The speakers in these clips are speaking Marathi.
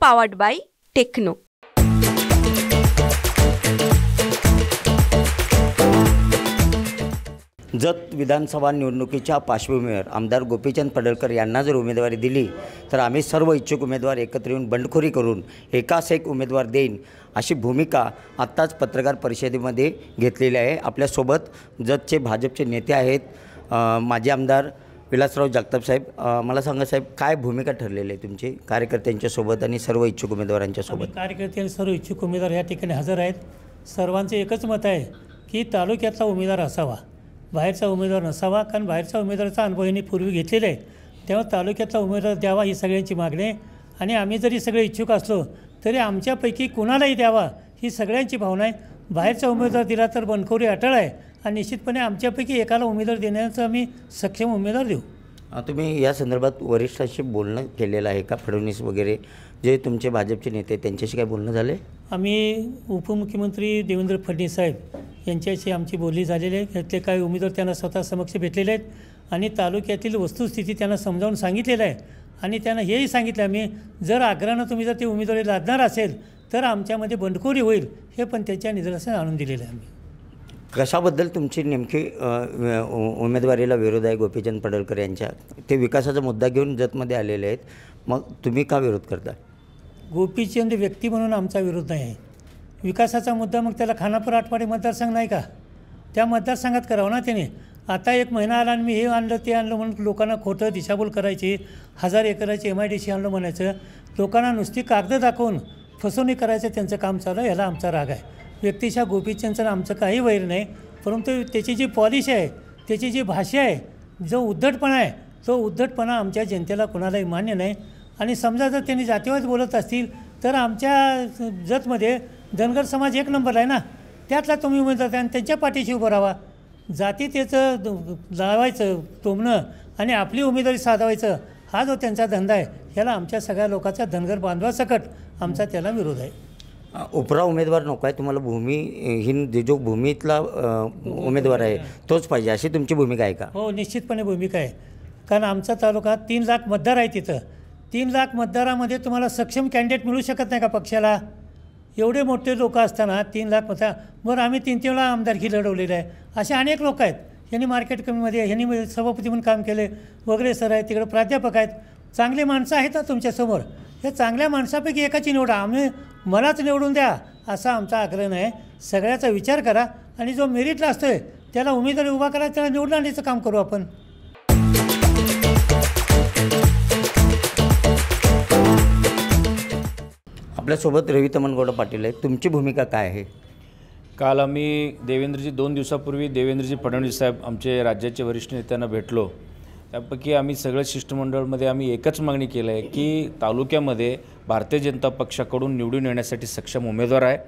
पावर्ड बाय टेक्नो जत विधानसभा निवडणुकीच्या पार्श्वभूमीवर आमदार गोपीचंद पडळकर यांना जर उमेदवारी दिली तर आम्ही सर्व इच्छुक उमेदवार एकत्र येऊन बंडखोरी करून एकास एक उमेदवार देईन अशी भूमिका आत्ताच पत्रकार परिषदेमध्ये घेतलेली आहे आपल्यासोबत जतचे भाजपचे नेते आहेत माजी आमदार विलासराव जगताप साहेब मला सांगा साहेब काय भूमिका ठरलेली आहे तुमची कार्यकर्त्यांच्यासोबत आणि सर्व इच्छुक उमेदवारांच्यासोबत कार्यकर्ते आणि सर्व इच्छुक उमेदवार या ठिकाणी हजर आहेत सर्वांचं एकच मत आहे की तालुक्यातला उमेदवार असावा बाहेरचा उमेदवार नसावा कारण बाहेरचा उमेदवाराचा अनुभव यांनी पूर्वी घेतलेला आहे तेव्हा तालुक्यातला उमेदवार द्यावा ही सगळ्यांची मागणी आहे आणि आम्ही जरी सगळे इच्छुक असलो तरी आमच्यापैकी कुणालाही द्यावा ही सगळ्यांची भावना आहे बाहेरचा उमेदवार दिला तर बनखोरी अटळ आहे आणि निश्चितपणे आमच्यापैकी एकाला उमेदवार देण्याचं आम्ही सक्षम उमेदवार देऊ तुम्ही या संदर्भात वरिष्ठांशी बोलणं केलेलं आहे का फडणवीस वगैरे जे तुमचे भाजपचे नेते त्यांच्याशी काय बोलणं झाले आम्ही उपमुख्यमंत्री देवेंद्र फडणवीस साहेब यांच्याशी आमची बोलली झालेली आहे त्यातले काही उमेदवार त्यांना स्वतः समक्ष भेटलेले आहेत आणि तालुक्यातील वस्तुस्थिती त्यांना समजावून सांगितलेलं आहे आणि त्यांना हेही सांगितलं आम्ही जर आग्रहानं तुम्ही जर ते उमेदवारी लादणार असेल तर आमच्यामध्ये बंडखोरी होईल हे पण त्याच्या निदर्शनास आणून दिलेलं आहे आम्ही कशाबद्दल तुमची नेमकी उमेदवारीला विरोध आहे गोपीचंद पडळकर यांच्या ते विकासाचा मुद्दा घेऊन जतमध्ये आलेले आहेत मग तुम्ही का विरोध करता गोपीचंद व्यक्ती म्हणून आमचा विरोध नाही आहे विकासाचा मुद्दा मग त्याला खानापूर आठवाडी मतदारसंघ नाही का त्या मतदारसंघात करावं ना त्याने आता एक महिना आला आणि मी हे आणलं ते आणलं म्हणून लोकांना खोटं दिशाभूल करायची हजार एकराची एम आय डी सी आणलं म्हणायचं लोकांना नुसती कागदं दाखवून फसवणी करायचं त्यांचं काम चालू आहे ह्याला आमचा राग आहे गोपीचंद गोपीचंदचं आमचं काही वैर नाही परंतु त्याची जी पॉलिश आहे त्याची जी भाषा आहे जो उद्धटपणा आहे तो उद्धटपणा आमच्या जनतेला कोणालाही मान्य नाही आणि समजा जर त्यांनी जातीवाद बोलत असतील तर आमच्या जतमध्ये धनगर समाज एक नंबर आहे ना त्यातला तुम्ही उमेदवार आणि त्यांच्या पाठीशी उभं राहा जाती त्याचं लावायचं तोमणं आणि आपली उमेदवारी साधवायचं हा जो त्यांचा धंदा आहे याला आमच्या सगळ्या लोकांचा धनगर बांधवासकट आमचा त्याला विरोध आहे उपरा उमेदवार नको आहे तुम्हाला हिन जो भूमीतला उमेदवार आहे तोच पाहिजे अशी तुमची भूमिका आहे का हो निश्चितपणे भूमिका आहे कारण आमचा तालुका तीन लाख मतदार आहे तिथं तीन लाख मतदारामध्ये तुम्हाला सक्षम कॅन्डिडेट मिळू शकत नाही का पक्षाला एवढे मोठे लोक असताना तीन लाख मतदार बरं आम्ही तीन तीन वेळा आमदारकी लढवलेले आहे असे अनेक लोक आहेत यांनी मार्केट कमीमध्ये ह्यांनी सभापती म्हणून काम केले वगैरे सर आहेत तिकडे प्राध्यापक आहेत चांगले माणसं आहेत ना तुमच्यासमोर या चांगल्या माणसापैकी एकाची निवडा आम्ही मलाच निवडून द्या असा आमचा आग्रह नाही सगळ्याचा विचार करा आणि जो मेरिटला असतोय त्याला उमेदवारी उभा करा त्याला निवडून आणण्याचं काम करू आपण आपल्यासोबत रवी तमनगौडा पाटील आहे तुमची भूमिका काय आहे काल आम्ही देवेंद्रजी दोन दिवसापूर्वी देवेंद्रजी फडणवीस साहेब आमचे राज्याचे वरिष्ठ नेत्यांना भेटलो त्यापैकी आम्ही सगळ्या शिष्टमंडळमध्ये आम्ही एकच मागणी केलं आहे की तालुक्यामध्ये भारतीय जनता पक्षाकडून निवडून येण्यासाठी सक्षम उमेदवार आहे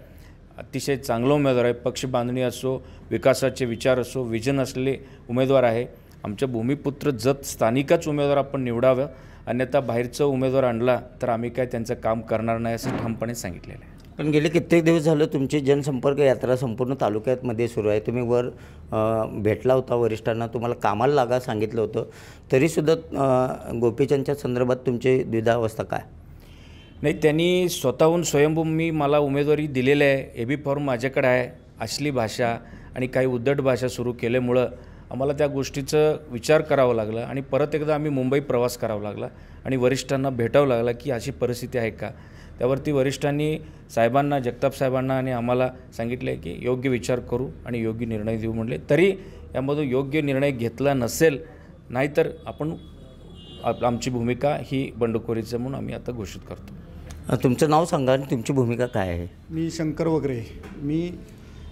अतिशय चांगला उमेदवार आहे पक्ष बांधणी असो विकासाचे विचार असो विजन असले उमेदवार आहे आमच्या भूमिपुत्र जत स्थानिकच उमेदवार आपण निवडावं अन्यथा बाहेरचं उमेदवार आणला तर आम्ही काय त्यांचं काम करणार नाही असं ठामपणे सांगितलेलं आहे पण गेले कित्येक दिवस झालं तुमची जनसंपर्क यात्रा संपूर्ण तालुक्यातमध्ये सुरू आहे तुम्ही वर भेटला होता वरिष्ठांना तुम्हाला कामाला लागा सांगितलं होतं तरीसुद्धा गोपीचंदच्या संदर्भात तुमची द्विधावस्था काय नाही त्यांनी स्वतःहून स्वयंभू मी मला उमेदवारी दिलेली आहे ए बी फॉर्म माझ्याकडे आहे असली भाषा आणि काही उद्धट भाषा सुरू केल्यामुळं आम्हाला त्या गोष्टीचं विचार करावा लागला आणि परत एकदा आम्ही मुंबई प्रवास करावा लागला आणि वरिष्ठांना भेटावं लागला की अशी परिस्थिती आहे का त्यावरती वरिष्ठांनी साहेबांना जगताप साहेबांना आणि आम्हाला सांगितले की योग्य विचार करू आणि योग्य निर्णय देऊ म्हटले तरी यामधून योग्य निर्णय घेतला नसेल नाहीतर आपण आमची भूमिका ही बंडखोरीचं म्हणून आम्ही आता घोषित करतो तुमचं नाव सांगा आणि तुमची भूमिका काय आहे मी शंकर वगैरे मी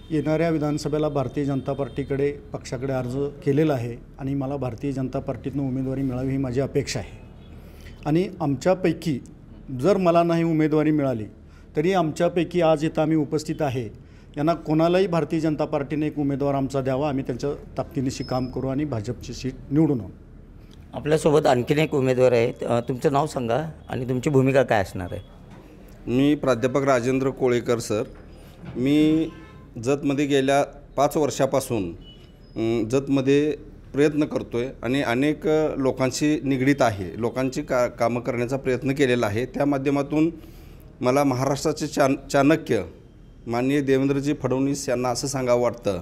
येणाऱ्या विधानसभेला भारतीय जनता पार्टीकडे पक्षाकडे अर्ज केलेला आहे आणि मला भारतीय जनता पार्टीतनं उमेदवारी मिळावी ही माझी अपेक्षा आहे आणि आमच्यापैकी जर मला नाही उमेदवारी मिळाली तरी आमच्यापैकी आज इथं आम्ही उपस्थित आहे यांना कोणालाही भारतीय जनता पार्टीने एक उमेदवार आमचा द्यावा आम्ही त्यांच्या ताकदीनिशी काम करू आणि भाजपची सीट निवडून आणू आपल्यासोबत आणखीन एक उमेदवार आहेत तुमचं नाव सांगा आणि तुमची भूमिका काय असणार आहे मी प्राध्यापक राजेंद्र कोळेकर सर मी जतमध्ये गेल्या पाच वर्षापासून जतमध्ये प्रयत्न करतो आहे आणि अनेक लोकांशी निगडीत आहे लोकांची का कामं करण्याचा प्रयत्न केलेला आहे त्या माध्यमातून मला महाराष्ट्राचे चा चाणक्य माननीय देवेंद्रजी फडणवीस यांना असं सांगावं वाटतं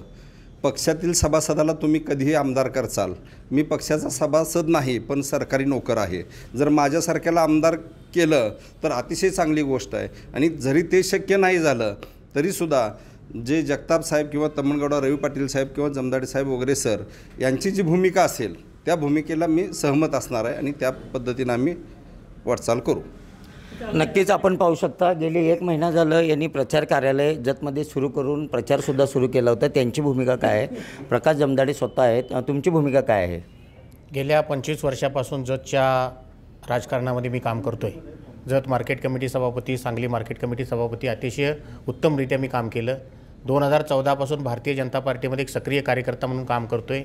पक्षातील सभासदाला तुम्ही कधीही आमदार करचाल मी पक्षाचा सभासद नाही पण सरकारी नोकर आहे जर माझ्यासारख्याला आमदार केलं तर अतिशय चांगली गोष्ट आहे आणि जरी ते शक्य नाही झालं तरीसुद्धा जे जगताप साहेब किंवा तमणगडा रवी पाटील साहेब किंवा जमदाडे साहेब वगैरे सर यांची जी भूमिका असेल त्या भूमिकेला मी सहमत असणार आहे आणि त्या पद्धतीनं आम्ही वाटचाल करू नक्कीच आपण पाहू शकता गेली एक महिना झालं यांनी प्रचार कार्यालय जतमध्ये सुरू करून प्रचारसुद्धा सुरू केला होता त्यांची भूमिका काय आहे प्रकाश जमदाडे स्वतः आहेत तुमची भूमिका काय आहे गेल्या पंचवीस वर्षापासून जतच्या राजकारणामध्ये मी काम करतो आहे जत मार्केट कमिटी सभापती सांगली मार्केट कमिटी सभापती अतिशय उत्तमरित्या मी काम केलं दोन हजार चौदापासून भारतीय जनता पार्टीमध्ये एक सक्रिय कार्यकर्ता म्हणून काम करतो आहे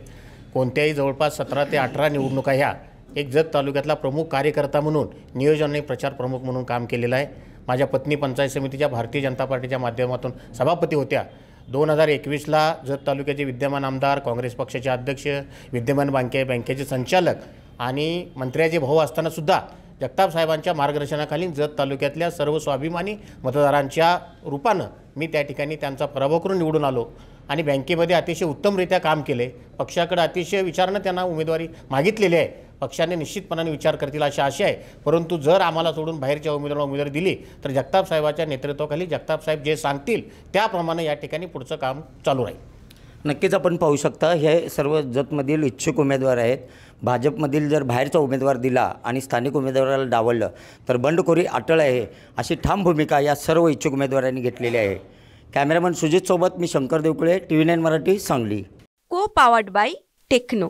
कोणत्याही जवळपास सतरा ते अठरा निवडणुका ह्या एक जत तालुक्यातला प्रमुख कार्यकर्ता म्हणून नियोजन आणि प्रचार प्रमुख म्हणून काम केलेलं आहे माझ्या पत्नी पंचायत समितीच्या भारतीय जनता पार्टीच्या माध्यमातून सभापती होत्या दोन हजार एकवीसला जत तालुक्याचे विद्यमान आमदार काँग्रेस पक्षाचे अध्यक्ष विद्यमान बँके बँकेचे संचालक आणि मंत्र्याचे भाऊ असतानासुद्धा जगतापसाहेबांच्या मार्गदर्शनाखाली जत तालुक्यातल्या सर्व स्वाभिमानी मतदारांच्या रूपानं मी त्या ठिकाणी त्यांचा पराभव करून निवडून आलो आणि बँकेमध्ये अतिशय उत्तमरित्या काम केले पक्षाकडे अतिशय विचारनं त्यांना उमेदवारी मागितलेली आहे पक्षाने निश्चितपणाने विचार करतील अशी आशा आहे परंतु जर आम्हाला सोडून बाहेरच्या उमेदवारांना उमेदवारी दिली तर साहेबाच्या नेतृत्वाखाली साहेब जे सांगतील त्याप्रमाणे या ठिकाणी पुढचं काम चालू राहील नक्कीच आपण पाहू शकता हे सर्व जतमधील इच्छुक उमेदवार आहेत भाजपमधील जर बाहेरचा उमेदवार दिला आणि स्थानिक उमेदवाराला डावललं तर बंडखोरी अटळ आहे अशी ठाम भूमिका या सर्व इच्छुक उमेदवारांनी घेतलेली आहे कॅमेरामन सुजितसोबत मी Shankar Devkule T V nine Marathi Sangli को पावर्ड बाय टेक्नो